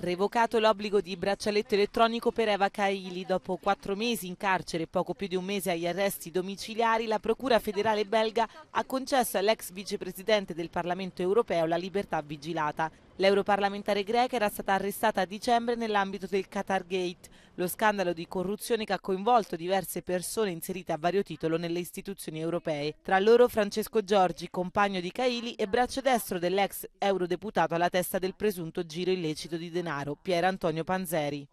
Revocato l'obbligo di braccialetto elettronico per Eva Caili. Dopo quattro mesi in carcere e poco più di un mese agli arresti domiciliari, la Procura federale belga ha concesso all'ex vicepresidente del Parlamento europeo la libertà vigilata. L'europarlamentare greca era stata arrestata a dicembre nell'ambito del Qatar Gate, lo scandalo di corruzione che ha coinvolto diverse persone inserite a vario titolo nelle istituzioni europee, tra loro Francesco Giorgi, compagno di Caili e braccio destro dell'ex eurodeputato alla testa del presunto giro illecito di denaro, Pier Antonio Panzeri.